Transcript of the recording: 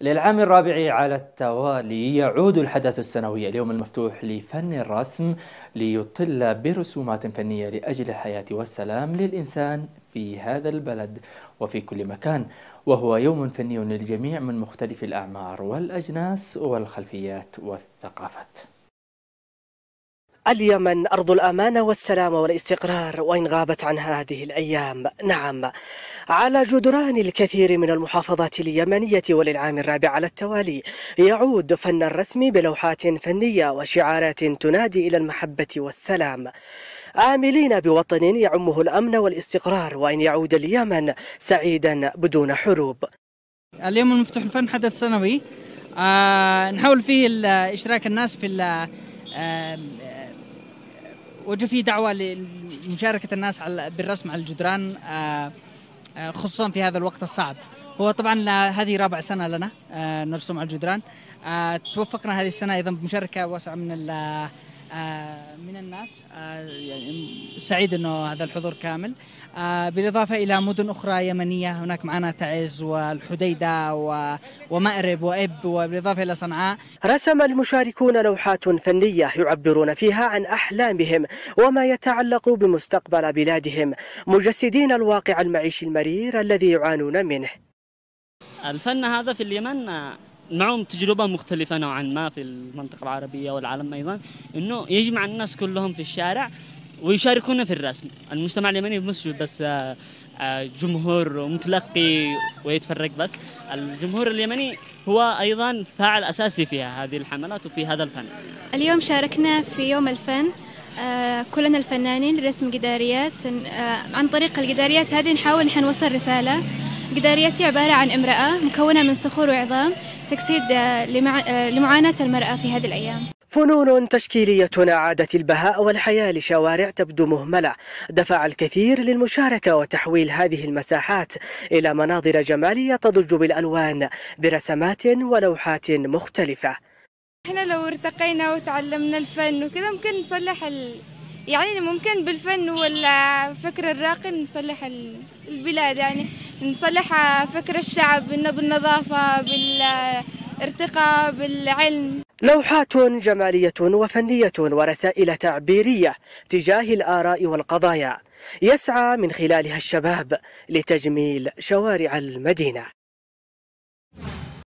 للعام الرابع على التوالي يعود الحدث السنوي اليوم المفتوح لفن الرسم ليطل برسومات فنية لأجل الحياة والسلام للإنسان في هذا البلد وفي كل مكان وهو يوم فني للجميع من مختلف الأعمار والأجناس والخلفيات والثقافات اليمن أرض الأمان والسلام والاستقرار وإن غابت عن هذه الأيام نعم على جدران الكثير من المحافظات اليمنية وللعام الرابع على التوالي يعود فن الرسم بلوحات فنية وشعارات تنادي إلى المحبة والسلام آملين بوطن يعمه الأمن والاستقرار وإن يعود اليمن سعيدا بدون حروب اليوم المفتوح الفن حدث سنوي آه نحاول فيه اشتراك الناس في آه وجه في دعوة لمشاركة الناس على بالرسم على الجدران آه، آه، خصوصا في هذا الوقت الصعب هو طبعا هذه رابع سنة لنا آه، نرسم على الجدران توفقنا هذه السنة أيضا بمشاركة واسعة من آه، من الناس آه، يعني سعيد انه هذا الحضور كامل آه، بالاضافه الى مدن اخرى يمنيه هناك معنا تعز والحديده ومأرب واب وبالاضافه الى صنعاء رسم المشاركون لوحات فنيه يعبرون فيها عن احلامهم وما يتعلق بمستقبل بلادهم مجسدين الواقع المعيشي المرير الذي يعانون منه الفن هذا في اليمن معهم تجربه مختلفه نوعا ما في المنطقه العربيه والعالم ايضا انه يجمع الناس كلهم في الشارع ويشاركونا في الرسم المجتمع اليمني مش بس آه، آه، جمهور متلقي ويتفرج بس الجمهور اليمني هو ايضا فاعل اساسي في هذه الحملات وفي هذا الفن اليوم شاركنا في يوم الفن آه، كلنا الفنانين لرسم قداريات عن طريق القداريات هذه نحاول نحن نوصل رساله مقداريتي عبارة عن امرأة مكونة من صخور وعظام تجسيد آه، آه، لمعاناة المرأة في هذه الأيام فنون تشكيلية أعادت البهاء والحياة لشوارع تبدو مهملة دفع الكثير للمشاركة وتحويل هذه المساحات إلى مناظر جمالية تضج بالألوان برسمات ولوحات مختلفة احنا لو ارتقينا وتعلمنا الفن وكذا ممكن نصلح ال... يعني ممكن بالفن والفكر الراقي نصلح البلاد يعني نصلح فكر الشعب انه بالنظافه بالارتقاء بالعلم لوحات جماليه وفنيه ورسائل تعبيريه تجاه الاراء والقضايا يسعى من خلالها الشباب لتجميل شوارع المدينه